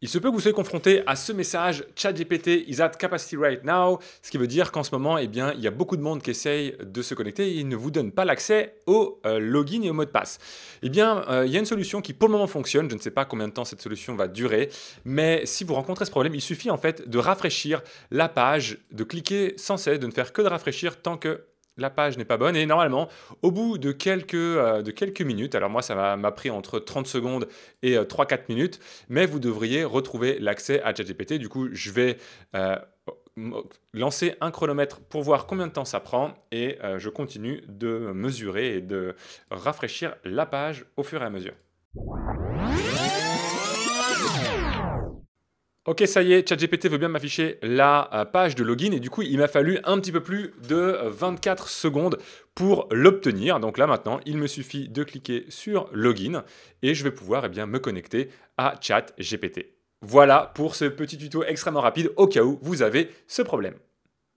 Il se peut que vous soyez confronté à ce message ChatGPT is at capacity right now, ce qui veut dire qu'en ce moment, eh bien, il y a beaucoup de monde qui essaye de se connecter et il ne vous donne pas l'accès au euh, login et au mot de passe. Eh bien, euh, il y a une solution qui pour le moment fonctionne. Je ne sais pas combien de temps cette solution va durer, mais si vous rencontrez ce problème, il suffit en fait de rafraîchir la page, de cliquer sans cesse, de ne faire que de rafraîchir tant que la page n'est pas bonne. Et normalement, au bout de quelques, euh, minutes, alors moi ça m'a pris entre 30 secondes et 3-4 euh, minutes, mais vous devriez retrouver l'accès à ChatGPT. Du coup, je vais euh, lancer un chronomètre pour voir combien de temps ça prend et je continue de mesurer et de rafraîchir la page au fur et à mesure. Ok, ça y est, ChatGPT veut bien m'afficher la euh, page de login et du coup, il m'a fallu un petit peu plus de 24 euh, secondes pour l'obtenir. Donc là maintenant, il me suffit de cliquer sur login et je vais pouvoir eh bien, me connecter à ChatGPT. Voilà pour ce petit tuto extrêmement rapide au cas où vous avez ce problème.